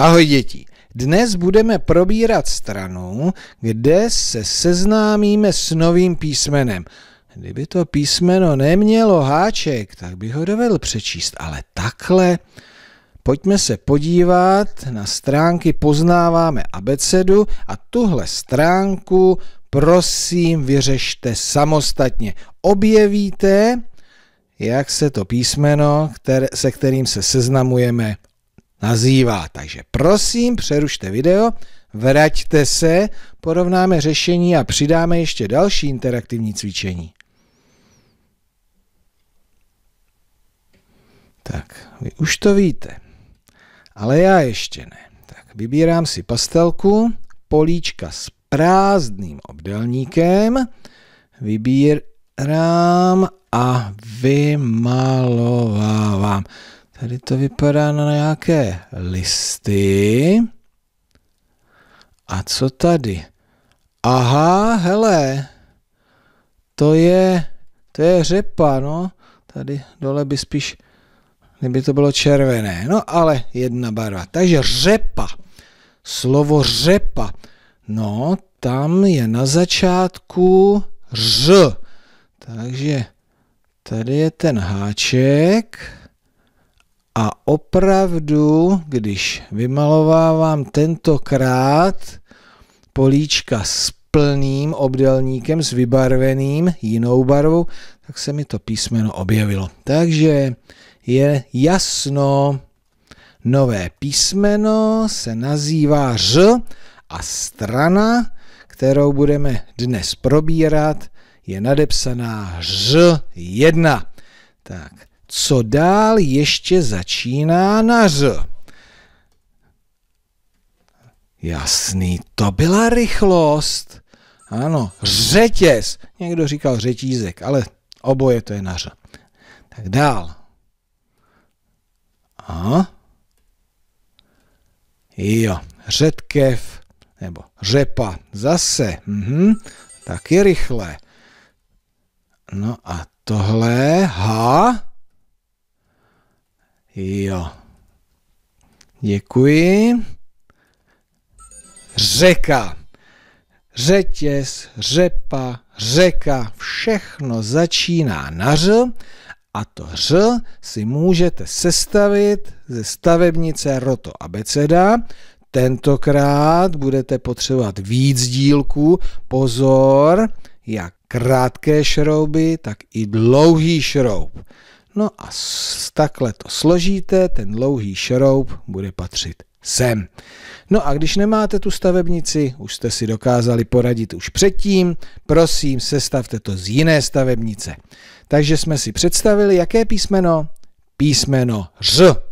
Ahoj děti! Dnes budeme probírat stranu, kde se seznámíme s novým písmenem. Kdyby to písmeno nemělo háček, tak bych ho dovedl přečíst, ale takhle. Pojďme se podívat na stránky Poznáváme abecedu a tuhle stránku prosím vyřešte samostatně. Objevíte, jak se to písmeno, které, se kterým se seznamujeme, nazývá. Takže prosím, přerušte video, vraťte se, porovnáme řešení a přidáme ještě další interaktivní cvičení. Tak, vy už to víte, ale já ještě ne. Tak, vybírám si pastelku, políčka s prázdným obdelníkem, vybírám a vymalovávám. Tady to vypadá na nějaké listy. A co tady? Aha, hele, to je, to je řepa, no. Tady dole by spíš, kdyby to bylo červené. No ale jedna barva. Takže řepa. Slovo řepa. No, tam je na začátku ř. Takže tady je ten háček. A opravdu, když vymalovávám tentokrát políčka s plným obdelníkem, s vybarveným jinou barvou, tak se mi to písmeno objevilo. Takže je jasno, nové písmeno se nazývá Ř a strana, kterou budeme dnes probírat, je nadepsaná Ř1. Tak, co dál ještě začíná na ř. Jasný, to byla rychlost. Ano, řetěz. Někdo říkal řetízek, ale oboje to je na ř. Tak dál. A? Jo, řetkev nebo řepa. Zase. Mhm. Taky rychle. No a tohle H Jo. Děkuji. Řeka. Řetěz, řepa, řeka, všechno začíná na ř a to ř si můžete sestavit ze stavebnice Roto abeceda. Tentokrát budete potřebovat víc dílků. Pozor, jak krátké šrouby, tak i dlouhý šroub. No a takhle to složíte, ten dlouhý šroub bude patřit sem. No a když nemáte tu stavebnici, už jste si dokázali poradit už předtím, prosím, sestavte to z jiné stavebnice. Takže jsme si představili, jaké písmeno? Písmeno Ř.